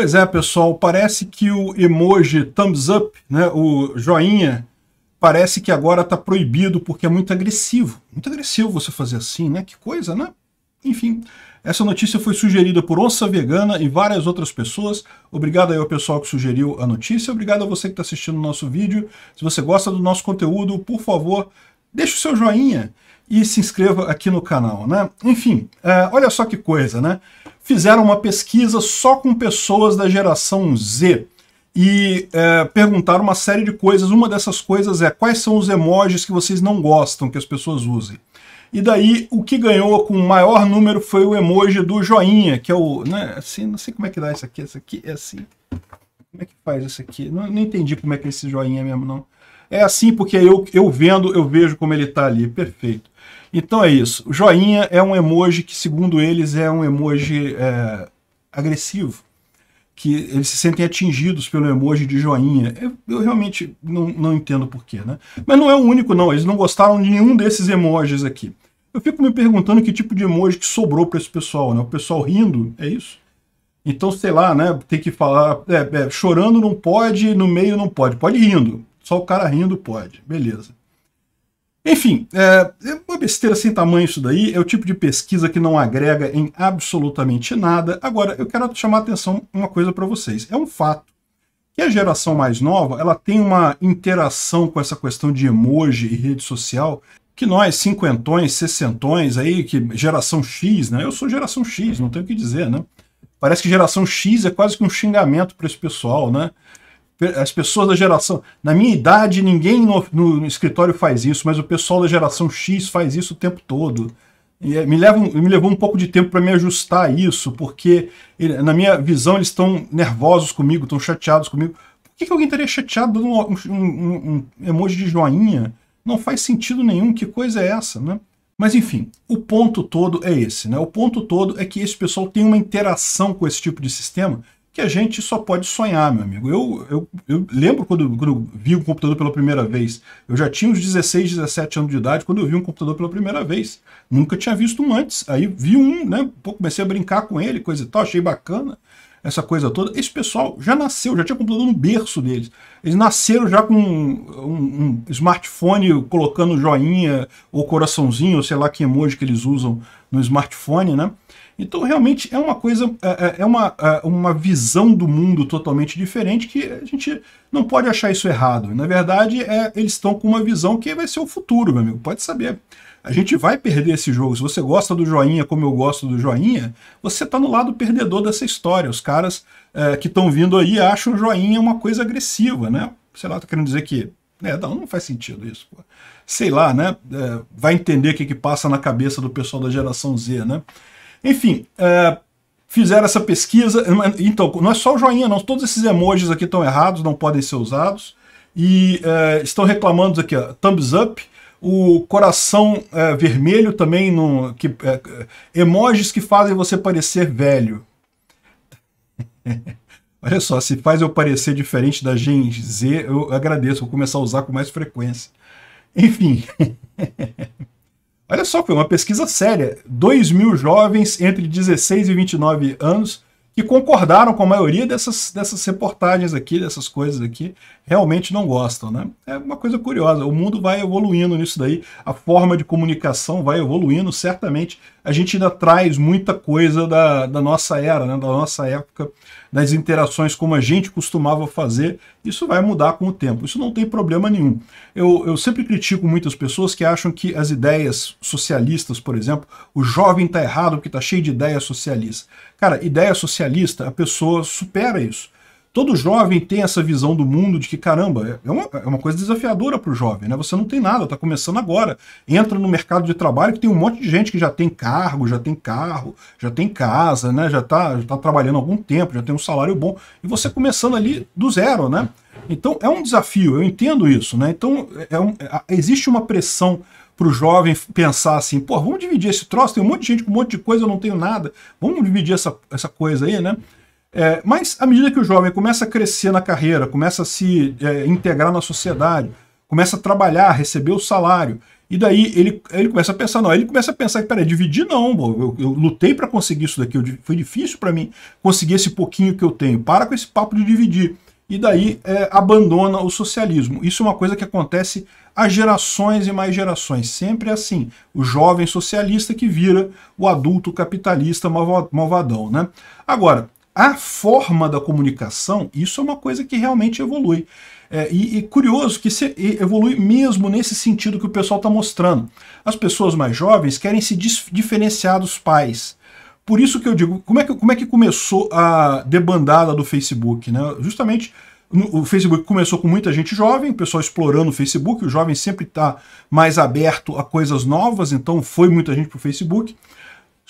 Pois é, pessoal, parece que o emoji thumbs up, né, o joinha, parece que agora está proibido porque é muito agressivo. Muito agressivo você fazer assim, né? Que coisa, né? Enfim, essa notícia foi sugerida por Onça Vegana e várias outras pessoas. Obrigado aí ao pessoal que sugeriu a notícia. Obrigado a você que está assistindo o nosso vídeo. Se você gosta do nosso conteúdo, por favor, deixe o seu joinha e se inscreva aqui no canal, né? Enfim, é, olha só que coisa, né? fizeram uma pesquisa só com pessoas da geração Z e é, perguntaram uma série de coisas. Uma dessas coisas é quais são os emojis que vocês não gostam que as pessoas usem. E daí, o que ganhou com o maior número foi o emoji do joinha, que é o... Né, assim, não sei como é que dá isso aqui, esse aqui é assim. Como é que faz isso aqui? Não, não entendi como é que é esse joinha mesmo, não. É assim porque eu, eu vendo, eu vejo como ele está ali. Perfeito. Então é isso. O joinha é um emoji que, segundo eles, é um emoji é, agressivo. Que eles se sentem atingidos pelo emoji de joinha. Eu, eu realmente não, não entendo porquê, né? Mas não é o único, não. Eles não gostaram de nenhum desses emojis aqui. Eu fico me perguntando que tipo de emoji que sobrou para esse pessoal, né? O pessoal rindo, é isso? Então, sei lá, né? Tem que falar. É, é, chorando não pode, no meio não pode. Pode rindo. Só o cara rindo pode. Beleza. Enfim, é, é uma besteira sem tamanho isso daí, é o tipo de pesquisa que não agrega em absolutamente nada. Agora, eu quero chamar a atenção uma coisa para vocês. É um fato que a geração mais nova, ela tem uma interação com essa questão de emoji e rede social que nós, cinquentões, sessentões, aí, que geração X, né? Eu sou geração X, não tenho o que dizer, né? Parece que geração X é quase que um xingamento para esse pessoal, né? as pessoas da geração. Na minha idade, ninguém no, no, escritório faz isso, mas o pessoal da geração X faz isso o tempo todo. E eh, me, leva, me levou um pouco de tempo para me ajustar a isso, porque, na minha visão, eles estão nervosos comigo, estão chateados comigo. Por que, que alguém estaria chateado dando um, um, um emoji de joinha? Não faz sentido nenhum, que coisa é essa, né? Mas enfim, o ponto todo é esse, né? O ponto todo é que esse pessoal tem uma interação com esse tipo de sistema que a gente só pode sonhar, meu amigo. Eu, eu, eu lembro quando, quando eu vi um computador pela primeira vez. Eu já tinha uns 16, 17 anos de idade quando eu vi um computador pela primeira vez. Nunca tinha visto um antes. Aí vi um, né? Pô, comecei a brincar com ele, coisa e tal, achei bacana essa coisa toda. Esse pessoal já nasceu, já tinha computador no berço deles. Eles nasceram já com um, um, smartphone colocando joinha ou coraçãozinho, ou sei lá que emoji que eles usam no smartphone, né? Então realmente é uma coisa, é, é, é uma, é uma visão do mundo totalmente diferente que a gente não pode achar isso errado. Na verdade, é, eles estão com uma visão que vai ser o futuro, meu amigo, pode saber. A gente vai perder esse jogo. Se você gosta do joinha como eu gosto do joinha, você está no lado perdedor dessa história. Os caras é, que estão vindo aí acham o joinha uma coisa agressiva, né? Sei lá, tô querendo dizer que. É, não, não faz sentido isso. Pô. Sei lá, né? É, vai entender o que, que passa na cabeça do pessoal da geração Z, né? Enfim, é, fizeram essa pesquisa. É, então, não é só o joinha, não. Todos esses emojis aqui estão errados, não podem ser usados. E é, estão reclamando aqui, ó, thumbs up o coração é, vermelho também, no, que, é, é emojis que fazem você parecer velho. Olha só, se faz eu parecer diferente da Gen Z, eu agradeço, vou começar a usar com mais frequência. Enfim. Olha só, foi uma pesquisa séria. 2 mil jovens entre 16 e 29 anos que concordaram com a maioria dessas, dessas reportagens aqui, dessas coisas aqui, realmente não gostam, né? É uma coisa curiosa, o mundo vai evoluindo nisso daí, a forma de comunicação vai evoluindo, certamente a gente ainda traz muita coisa da, da nossa era, né, da nossa época das interações como a gente costumava fazer, isso vai mudar com o tempo. Isso não tem problema nenhum. Eu, eu sempre critico muitas pessoas que acham que as ideias socialistas, por exemplo, o jovem está errado porque está cheio de ideias socialistas Cara, ideia socialista, a pessoa supera isso todo jovem tem essa visão do mundo de que, caramba, é, é uma, é uma coisa desafiadora para o jovem, né? Você não tem nada, está começando agora. Entra no mercado de trabalho que tem um monte de gente que já tem cargo, já tem carro, já tem casa, né? Já está já tá trabalhando há algum tempo, já tem um salário bom. E você começando ali do zero, né? Então é um desafio, eu entendo isso, né? Então é, é um, é, existe uma pressão para o jovem pensar assim, pô, vamos dividir esse troço, tem um monte de gente com um monte de coisa, eu não tenho nada, vamos dividir essa, essa coisa aí, né? É, mas à medida que o jovem começa a crescer na carreira, começa a se é, integrar na sociedade, começa a trabalhar, receber o salário, e daí ele, ele começa a pensar, não, ele começa a pensar que, peraí, dividir não, eu, eu lutei para conseguir isso daqui, eu, foi difícil para mim conseguir esse pouquinho que eu tenho, para com esse papo de dividir. E daí é, abandona o socialismo. Isso é uma coisa que acontece há gerações e mais gerações, sempre é assim. O jovem socialista que vira o adulto capitalista malvadão, né? Agora, a forma da comunicação, isso é uma coisa que realmente evolui. É, e, e, curioso que se evolui mesmo nesse sentido que o pessoal está mostrando. As pessoas mais jovens querem se diferenciar dos pais. Por isso que eu digo, como é que, como é que começou a debandada do Facebook? Né? Justamente o Facebook começou com muita gente jovem, o pessoal explorando o Facebook, o jovem sempre está mais aberto a coisas novas, então foi muita gente para o Facebook.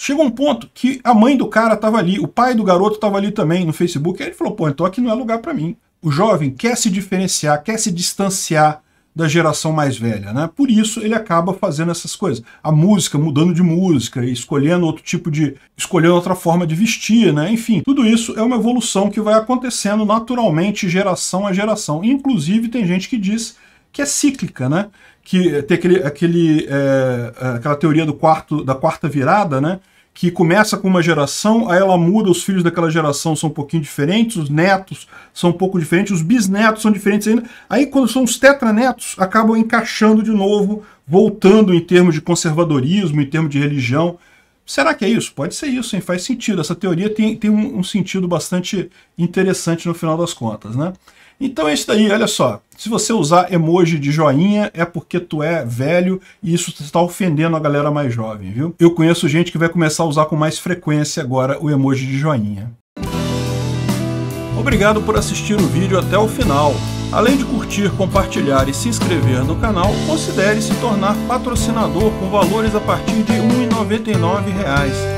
Chegou um ponto que a mãe do cara estava ali, o pai do garoto estava ali também no Facebook, e ele falou, pô, então aqui não é lugar para mim. O jovem quer se diferenciar, quer se distanciar da geração mais velha, né? Por isso ele acaba fazendo essas coisas. A música, mudando de música, escolhendo outro tipo de... escolhendo outra forma de vestir, né? Enfim, tudo isso é uma evolução que vai acontecendo naturalmente geração a geração. Inclusive tem gente que diz que é cíclica, né? Que tem aquele, aquele, é, é, aquela teoria do quarto, da quarta virada, né? que começa com uma geração, aí ela muda, os filhos daquela geração são um pouquinho diferentes, os netos são um pouco diferentes, os bisnetos são diferentes ainda. Aí, quando são os tetranetos, acabam encaixando de novo, voltando em termos de conservadorismo, em termos de religião. Será que é isso? Pode ser isso, hein? Faz sentido. Essa teoria tem, tem um, um sentido bastante interessante no final das contas, né? Então é isso daí, olha só. Se você usar emoji de joinha, é porque tu é velho e isso está ofendendo a galera mais jovem, viu? Eu conheço gente que vai começar a usar com mais frequência agora o emoji de joinha. Obrigado por assistir o vídeo até o final. Além de curtir, compartilhar e se inscrever no canal, considere se tornar patrocinador com valores a partir de R$ 1,99